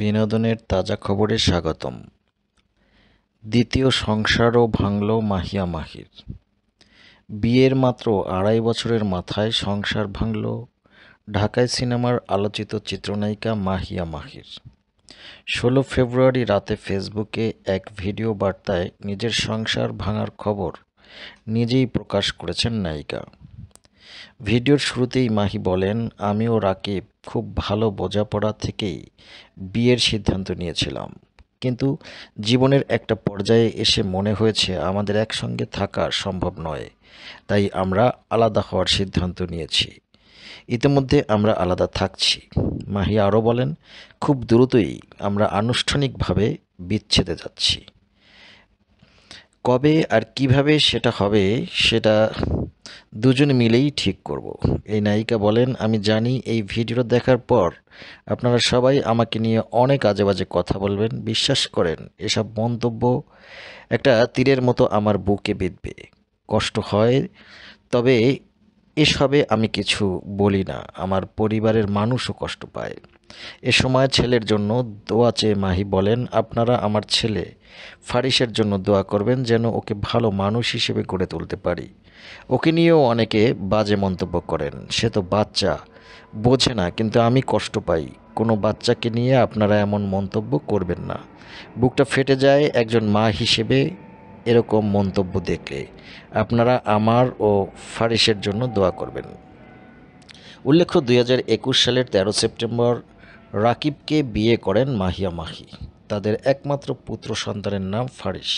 বিনোদনের তাজা খবরে স্বাগতম দ্বিতীয় সংসারও ভাঙল মাহিয়া মাহির বিয়ের মাত্র আড়াই বছরের মাথায় সংসার ভাঙল ঢাকায় সিনেমার আলোচিত চিত্রনায়িকা মাহিয়া মাহির ষোলো ফেব্রুয়ারি রাতে ফেসবুকে এক ভিডিও বার্তায় নিজের সংসার ভাঙার খবর নিজেই প্রকাশ করেছেন নায়িকা ভিডিওর শুরুতেই মাহি বলেন আমি ও রাকিব খুব ভালো বোঝাপড়া থেকেই বিয়ের সিদ্ধান্ত নিয়েছিলাম কিন্তু জীবনের একটা পর্যায়ে এসে মনে হয়েছে আমাদের একসঙ্গে থাকা সম্ভব নয় তাই আমরা আলাদা হওয়ার সিদ্ধান্ত নিয়েছি ইতিমধ্যে আমরা আলাদা থাকছি মাহি আরও বলেন খুব দ্রুতই আমরা আনুষ্ঠানিকভাবে বিচ্ছেদে যাচ্ছি কবে আর কিভাবে সেটা হবে সেটা দুজন মিলেই ঠিক করব। এই নায়িকা বলেন আমি জানি এই ভিডিও দেখার পর আপনারা সবাই আমাকে নিয়ে অনেক আজে বাজে কথা বলবেন বিশ্বাস করেন এসব মন্তব্য একটা তীরের মতো আমার বুকে বেঁধবে কষ্ট হয় তবে এসবে আমি কিছু বলি না আমার পরিবারের মানুষও কষ্ট পায় এ সময় ছেলের জন্য দোয়া চেয়ে মাহি বলেন আপনারা আমার ছেলে ফারিসের জন্য দোয়া করবেন যেন ওকে ভালো মানুষ হিসেবে গড়ে তুলতে পারি ওকে নিয়েও অনেকে বাজে মন্তব্য করেন সে তো বাচ্চা বোঝে না কিন্তু আমি কষ্ট পাই কোনো বাচ্চাকে নিয়ে আপনারা এমন মন্তব্য করবেন না বুকটা ফেটে যায় একজন মা হিসেবে এরকম মন্তব্য দেখলে আপনারা আমার ও ফারিসের জন্য দোয়া করবেন উল্লেখ্য দুই সালের ১৩ সেপ্টেম্বর রাকিবকে বিয়ে করেন মাহিয়া মাহি তাদের একমাত্র পুত্র সন্তানের নাম ফারিস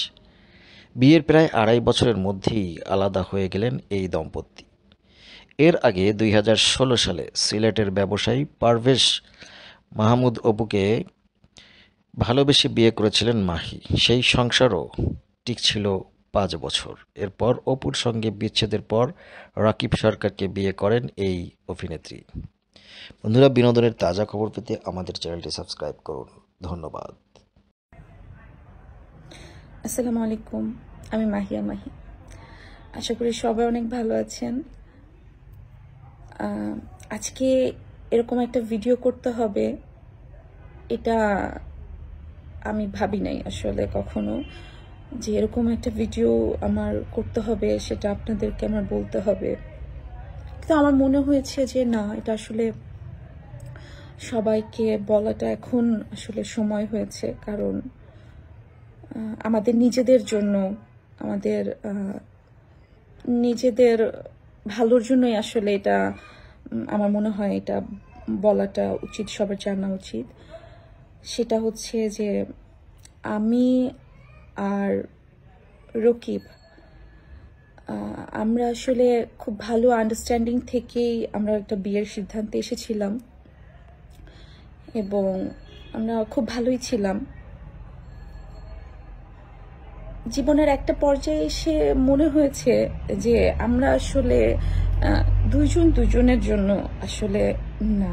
বিয়ের প্রায় আড়াই বছরের মধ্যেই আলাদা হয়ে গেলেন এই দম্পতি এর আগে দুই সালে সিলেটের ব্যবসায়ী পারভেজ মাহমুদ অপুকে ভালোবেসে বিয়ে করেছিলেন মাহি সেই সংসারও ঠিক ছিল পাঁচ বছর এরপর অপুর সঙ্গে বিচ্ছেদের পর রাকিব সরকারকে বিয়ে করেন এই অভিনেত্রী বন্ধুরা বিনোদনের তাজা খবর পেতে আমাদের চ্যানেলটি সাবস্ক্রাইব করুন ধন্যবাদ আসসালামু আলাইকুম আমি মাহিয়া মাহি আশা করি সবাই অনেক ভালো আছেন আজকে এরকম একটা ভিডিও করতে হবে এটা আমি ভাবি নাই আসলে কখনো যে এরকম একটা ভিডিও আমার করতে হবে সেটা আপনাদেরকে আমার বলতে হবে কিন্তু আমার মনে হয়েছে যে না এটা আসলে সবাইকে বলাটা এখন আসলে সময় হয়েছে কারণ আমাদের নিজেদের জন্য আমাদের নিজেদের ভালোর জন্যই আসলে এটা আমার মনে হয় এটা বলাটা উচিত সবার জানা উচিত সেটা হচ্ছে যে আমি আর রকিব আমরা আসলে খুব ভালো আন্ডারস্ট্যান্ডিং থেকেই আমরা একটা বিয়ের সিদ্ধান্তে এসেছিলাম এবং আমরা খুব ভালোই ছিলাম জীবনের একটা পর্যায়ে এসে মনে হয়েছে যে আমরা আসলে দুজন দুজনের জন্য আসলে না